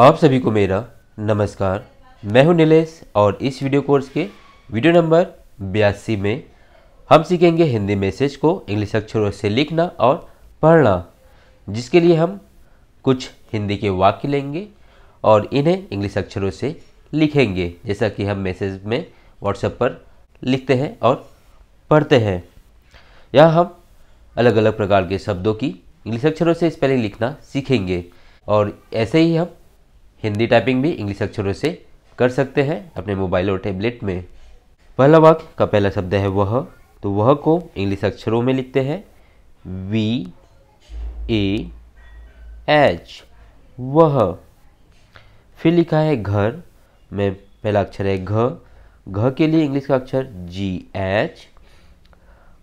आप सभी को मेरा नमस्कार मैं हूं नीलेश और इस वीडियो कोर्स के वीडियो नंबर बयासी में हम सीखेंगे हिंदी मैसेज को इंग्लिश अक्षरों से लिखना और पढ़ना जिसके लिए हम कुछ हिंदी के वाक्य लेंगे और इन्हें इंग्लिश अक्षरों से लिखेंगे जैसा कि हम मैसेज में व्हाट्सएप पर लिखते हैं और पढ़ते हैं यहाँ हम अलग अलग प्रकार के शब्दों की इंग्लिश अक्षरों से स्पेलिंग लिखना सीखेंगे और ऐसे ही हम हिंदी टाइपिंग भी इंग्लिश अक्षरों से कर सकते हैं अपने मोबाइल और टैबलेट में पहला वाक्य का पहला शब्द है वह तो वह को इंग्लिश अक्षरों में लिखते हैं वी ए एच वह फिर लिखा है घर में पहला अक्षर है घ घ के लिए इंग्लिश का अक्षर जी एच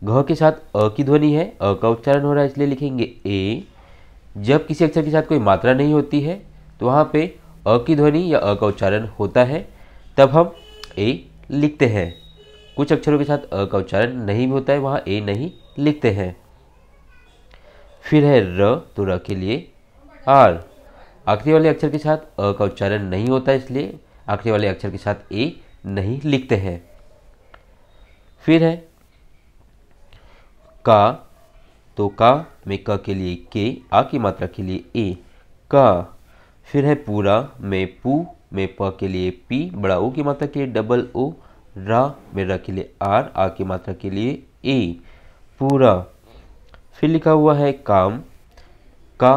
घ के साथ अ की ध्वनि है अ का उच्चारण हो रहा है इसलिए लिखेंगे ए जब किसी अक्षर के साथ कोई मात्रा नहीं होती है तो वहाँ पे अ की ध्वनि या अ का उच्चारण होता है तब हम ए लिखते हैं कुछ अक्षरों के साथ अ का उच्चारण नहीं भी होता है वहाँ ए नहीं लिखते हैं फिर है र तो र के लिए आर आखिरी वाले अक्षर के साथ अ का उच्चारण नहीं होता इसलिए आखिरी वाले अक्षर के साथ ए नहीं लिखते हैं फिर है का तो का में क के लिए के आ की मात्रा के लिए ए का फिर है पूरा में पू में प के लिए पी बड़ा ओ की मात्रा के लिए डबल ओ रा में रा के लिए आर आ की मात्रा के लिए ए पूरा फिर लिखा हुआ है काम का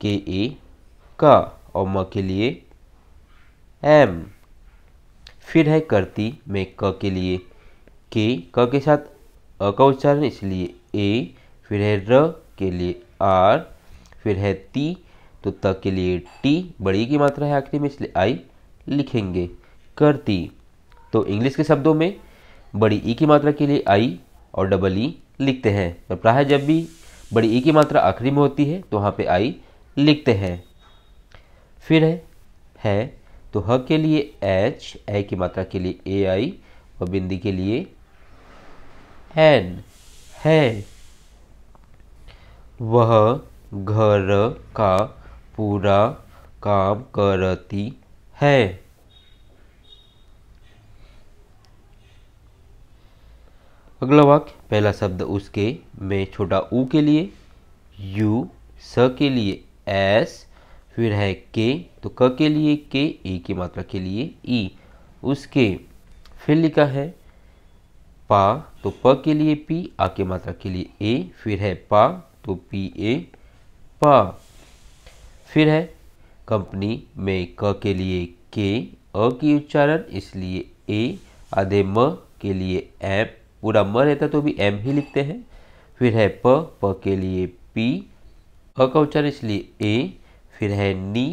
के ए का और म के लिए एम फिर है करती में क के लिए के क के साथ अ का उच्चारण इसलिए ए फिर है र के लिए आर फिर है ती तो त के लिए टी बड़ी की मात्रा है आखिरी में इसलिए आई लिखेंगे करती तो इंग्लिश के शब्दों में बड़ी ई e की मात्रा के लिए आई और डबल ई e लिखते हैं और प्राय जब भी बड़ी ई e की मात्रा आखिरी में होती है तो वहाँ पे आई लिखते हैं फिर है है तो ह के लिए एच ए की मात्रा के लिए ए आई और बिंदी के लिए एन है वह घर का पूरा काम करती है अगला वाक्य पहला शब्द उसके में छोटा ऊ के लिए यू स के लिए एस फिर है के तो क के लिए के ए की मात्रा के लिए ई उसके फिर लिखा है पा तो प के लिए पी आ के मात्रा के लिए ए फिर है पा तो पी ए पा फिर है कंपनी में क के लिए के अ की उच्चारण इसलिए ए आधे म के लिए एम पूरा म रहता तो भी एम ही लिखते हैं फिर है प प के लिए पी अ का उच्चारण इसलिए ए फिर है नी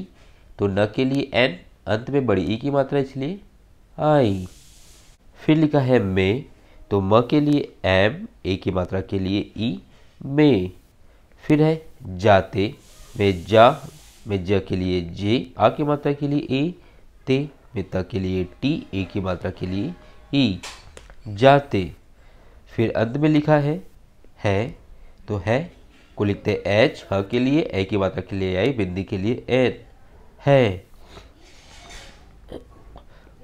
तो न के लिए एन अंत में बड़ी ई e की मात्रा इसलिए आई फिर लिखा है मे तो म के लिए एम ए की मात्रा के लिए ई e, मे फिर है जाते में जा मिर्जा के लिए जे आ की मात्रा के लिए ए ते मिता के लिए टी ए की मात्रा के लिए ई e. जाते फिर अंत में लिखा है है तो है को लिखते हैं एच ह के लिए ए की मात्रा के लिए आई बिंदी के लिए एन है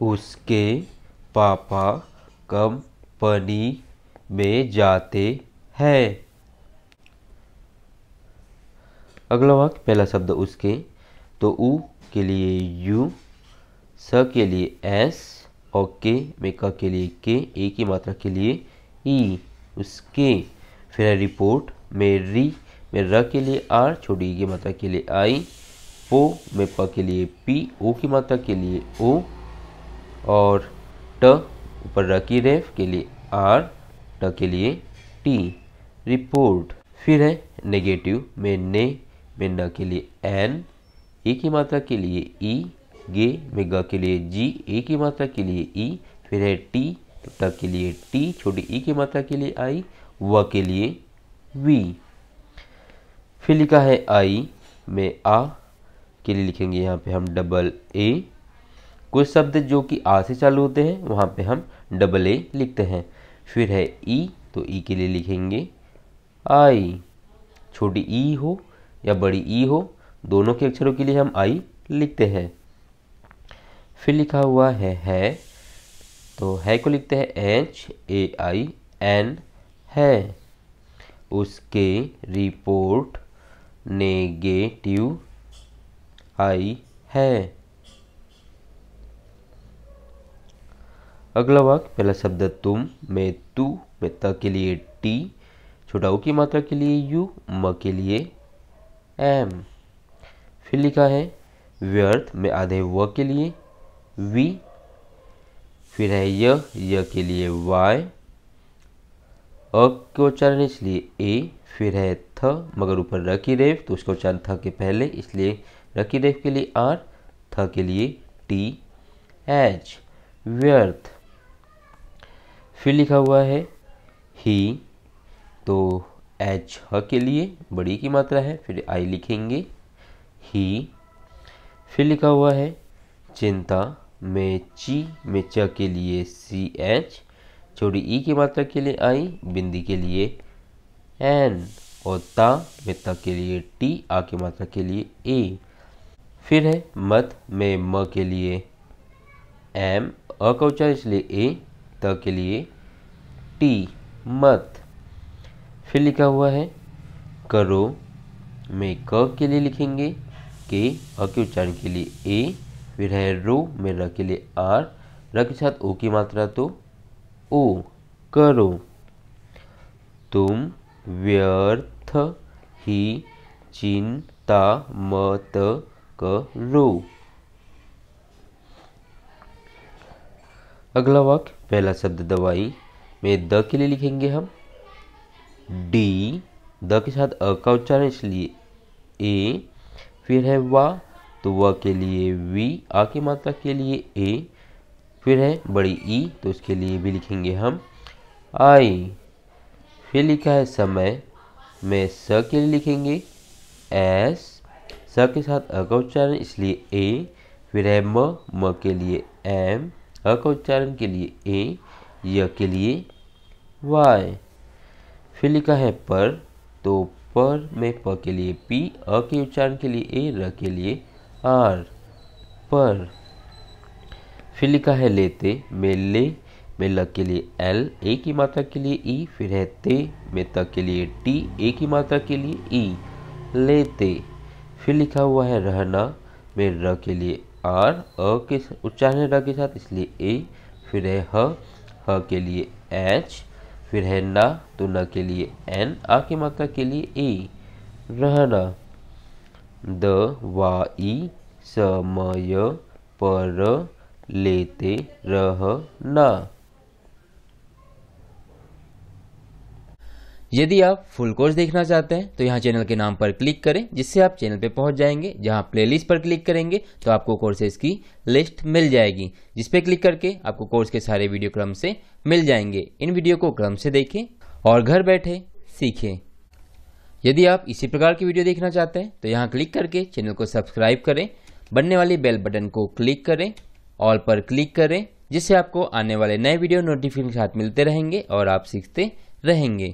उसके पापा कंपनी में जाते हैं अगला वाक्य पहला शब्द उसके तो उ के लिए यू स के लिए एस और के में क के लिए के ए की मात्रा के लिए ई उसके फिर है रिपोर्ट में री में र के लिए आर छोटी की मात्रा के लिए आई पो में प के लिए पी ओ की मात्रा के लिए ओ और ट ऊपर र की रेफ के लिए आर ट के लिए टी रिपोर्ट फिर है नेगेटिव में ने में न के लिए एन ए की मात्रा के लिए ई गे में ग के लिए जी ए की मात्रा के लिए ई फिर है टी तो ट के लिए टी छोटी ई की मात्रा के लिए आई व के लिए वी फिर लिखा है आई में आ के लिए लिखेंगे यहाँ पे हम डबल ए कुछ शब्द जो कि आ से चालू होते हैं वहाँ पे हम डबल ए लिखते हैं फिर है ई तो ई के लिए लिखेंगे आई छोटी ई हो या बड़ी ई हो दोनों के अक्षरों के लिए हम आई लिखते हैं फिर लिखा हुआ है है तो है को लिखते हैं एच ए आई एन है उसके रिपोर्ट नेगेटिव आई है अगला वाक्य पहला शब्द तुम में तू में त के लिए टी छोटाऊ की मात्रा के लिए यू म के लिए एम फिर लिखा है व्यर्थ में आधे व के लिए वी फिर है य के लिए वाई अ के उच्चारण इसलिए ए फिर है थ मगर ऊपर रखी रेफ तो उसका उच्चारण थ के पहले इसलिए रखी रेफ के लिए आर थ के लिए टी एच व्यर्थ फिर लिखा हुआ है ही तो एच ह के लिए बड़ी की मात्रा है फिर आई लिखेंगे ही फिर लिखा हुआ है चिंता में ची में च के लिए सी एच छोटी ई e की मात्रा के लिए आई बिंदी के लिए एन और ता में त के लिए टी आ की मात्रा के लिए ए फिर है मत में म के लिए एम अ का उच्चारण इसलिए ए त के लिए टी मत फिर लिखा हुआ है करो में क के लिए लिखेंगे के अ के उच्चारण के लिए ए फिर है रो में र के लिए आर र के साथ ओ की मात्रा तो ओ करो तुम व्यर्थ ही चिंता मत करो अगला वाक्य पहला शब्द दवाई में द के लिए लिखेंगे हम डी द के साथ अ का उच्चारण इसलिए ए फिर है वा तो व के लिए वी आ की मात्रा के लिए ए फिर है बड़ी ई e, तो उसके लिए भी लिखेंगे हम आई फिर लिखा है समय में स के लिए लिखेंगे एस स के साथ अ का उच्चारण इसलिए ए फिर है म म के लिए एम अ का उच्चारण के लिए ए य के लिए वाई फिर लिखा है पर तो पर में प के लिए पी अ के उच्चारण के लिए ए र के लिए आर पर फिर लिखा है लेते में ले में ल के लिए एल ए की मात्रा के लिए ई फिर है ते में त के लिए टी ए की मात्रा के लिए ई लेते फिर लिखा हुआ है रहना में र के लिए आर अ के उच्चारण र के साथ इसलिए ए फिर है ह ह के लिए एच फिर है ना तो ना के लिए एन आ के मक्का के लिए ए रहना द वाई समय पर लेते रहना यदि आप फुल कोर्स देखना चाहते हैं तो यहाँ चैनल के नाम पर क्लिक करें जिससे आप चैनल पर पहुँच जाएंगे जहाँ प्लेलिस्ट पर क्लिक करेंगे तो आपको कोर्सेज की लिस्ट मिल जाएगी जिस पे क्लिक करके आपको कोर्स के सारे वीडियो क्रम से मिल जाएंगे इन वीडियो को क्रम से देखें और घर बैठे सीखें यदि आप इसी प्रकार की वीडियो देखना चाहते हैं तो यहाँ क्लिक करके चैनल को सब्सक्राइब करें बनने वाली बेल बटन को क्लिक करें ऑल पर क्लिक करें जिससे आपको आने वाले नए वीडियो नोटिफिकेशन के साथ मिलते रहेंगे और आप सीखते रहेंगे